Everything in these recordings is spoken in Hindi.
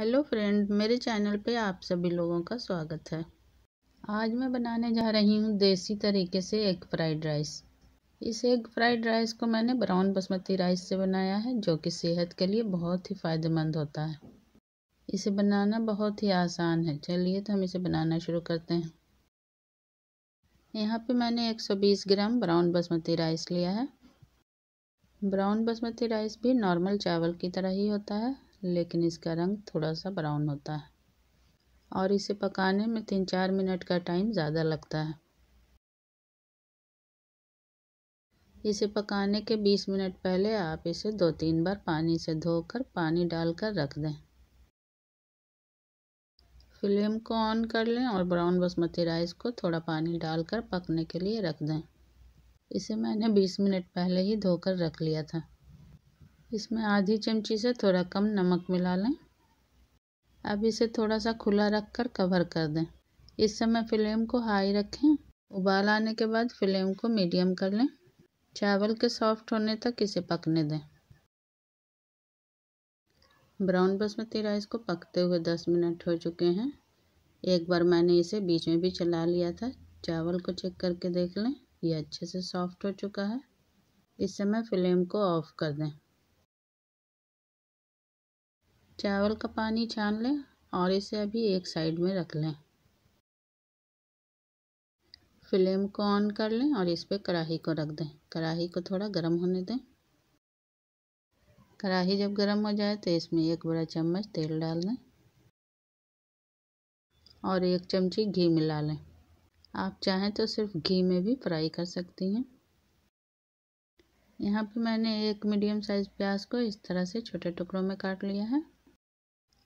हेलो फ्रेंड मेरे चैनल पे आप सभी लोगों का स्वागत है आज मैं बनाने जा रही हूँ देसी तरीके से एग फ्राइड राइस इस एग फ्राइड राइस को मैंने ब्राउन बासमती राइस से बनाया है जो कि सेहत के लिए बहुत ही फ़ायदेमंद होता है इसे बनाना बहुत ही आसान है चलिए तो हम इसे बनाना शुरू करते हैं यहाँ पर मैंने एक ग्राम ब्राउन बासमती राइस लिया है ब्राउन बासमती राइस भी नॉर्मल चावल की तरह ही होता है लेकिन इसका रंग थोड़ा सा ब्राउन होता है और इसे पकाने में तीन चार मिनट का टाइम ज़्यादा लगता है इसे पकाने के 20 मिनट पहले आप इसे दो तीन बार पानी से धोकर पानी डालकर रख दें फ्लेम को ऑन कर लें और ब्राउन बासमती राइस को थोड़ा पानी डालकर पकने के लिए रख दें इसे मैंने 20 मिनट पहले ही धोकर रख लिया था इसमें आधी चमची से थोड़ा कम नमक मिला लें अब इसे थोड़ा सा खुला रख कर कवर कर दें इस समय फ्लेम को हाई रखें उबाल आने के बाद फ्लेम को मीडियम कर लें चावल के सॉफ्ट होने तक इसे पकने दें ब्राउन बासमती राइस को पकते हुए दस मिनट हो चुके हैं एक बार मैंने इसे बीच में भी चला लिया था चावल को चेक करके देख लें ये अच्छे से सॉफ्ट हो चुका है इस समय फ्लेम को ऑफ कर दें चावल का पानी छान लें और इसे अभी एक साइड में रख लें फ्लेम को ऑन कर लें और इस पर कढ़ाई को रख दें कढ़ाई को थोड़ा गर्म होने दें कढ़ाई जब गर्म हो जाए तो इसमें एक बड़ा चम्मच तेल डाल दें और एक चमची घी मिला लें आप चाहें तो सिर्फ घी में भी फ्राई कर सकती हैं यहाँ पे मैंने एक मीडियम साइज़ प्याज को इस तरह से छोटे टुकड़ों में काट लिया है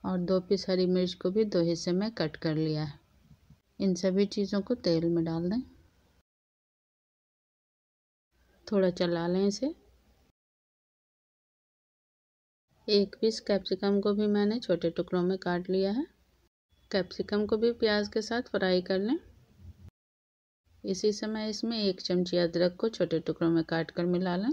और दो पीस हरी मिर्च को भी दो हिस्से में कट कर लिया है इन सभी चीज़ों को तेल में डाल दें थोड़ा चला लें इसे एक पीस कैप्सिकम को भी मैंने छोटे टुकड़ों में काट लिया है कैप्सिकम को भी प्याज के साथ फ्राई कर लें इसी समय इसमें एक चमची अदरक को छोटे टुकड़ों में काट कर मिला लें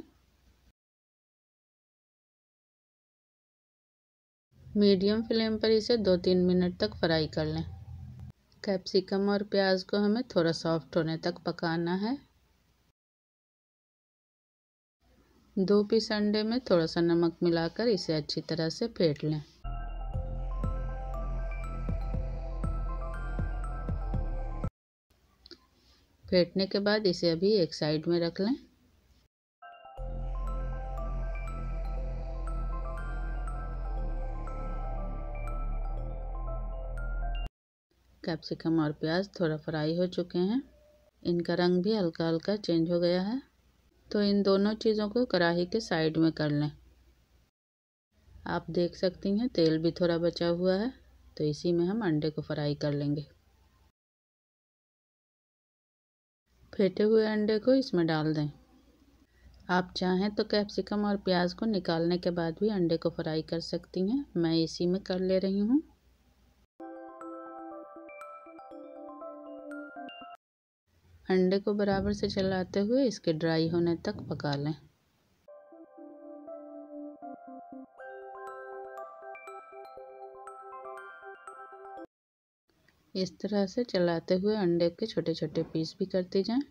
मीडियम फ्लेम पर इसे दो तीन मिनट तक फ्राई कर लें कैप्सिकम और प्याज को हमें थोड़ा सॉफ्ट होने तक पकाना है दो पीस अंडे में थोड़ा सा नमक मिलाकर इसे अच्छी तरह से फेंट लें फेंटने के बाद इसे अभी एक साइड में रख लें कैप्सिकम और प्याज थोड़ा फ्राई हो चुके हैं इनका रंग भी हल्का हल्का चेंज हो गया है तो इन दोनों चीज़ों को कढ़ाई के साइड में कर लें आप देख सकती हैं तेल भी थोड़ा बचा हुआ है तो इसी में हम अंडे को फ्राई कर लेंगे फेंटे हुए अंडे को इसमें डाल दें आप चाहें तो कैप्सिकम और प्याज को निकालने के बाद भी अंडे को फ्राई कर सकती हैं मैं इसी में कर ले रही हूँ अंडे को बराबर से चलाते हुए इसके ड्राई होने तक पका लें इस तरह से चलाते हुए अंडे के छोटे छोटे पीस भी करते जाएं।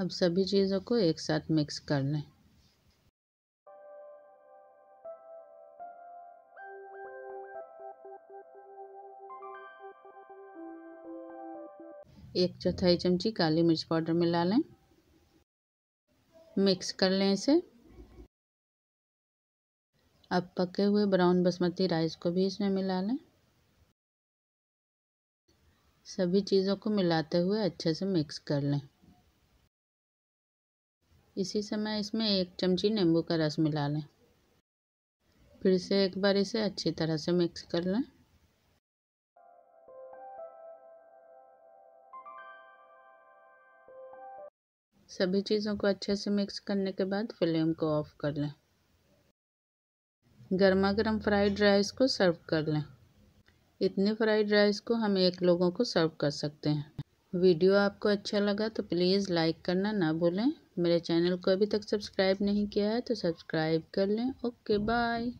अब सभी चीज़ों को एक साथ मिक्स कर लें एक चौथाई चमची काली मिर्च पाउडर मिला लें मिक्स कर लें इसे अब पके हुए ब्राउन बासमती राइस को भी इसमें मिला लें सभी चीज़ों को मिलाते हुए अच्छे से मिक्स कर लें इसी समय इसमें एक चमची नींबू का रस मिला लें फिर से एक बार इसे अच्छी तरह से मिक्स कर लें सभी चीज़ों को अच्छे से मिक्स करने के बाद फ्लेम को ऑफ कर लें गर्मा गर्म फ्राइड राइस को सर्व कर लें इतने फ्राइड राइस को हम एक लोगों को सर्व कर सकते हैं वीडियो आपको अच्छा लगा तो प्लीज़ लाइक करना ना भूलें मेरे चैनल को अभी तक सब्सक्राइब नहीं किया है तो सब्सक्राइब कर लें ओके बाय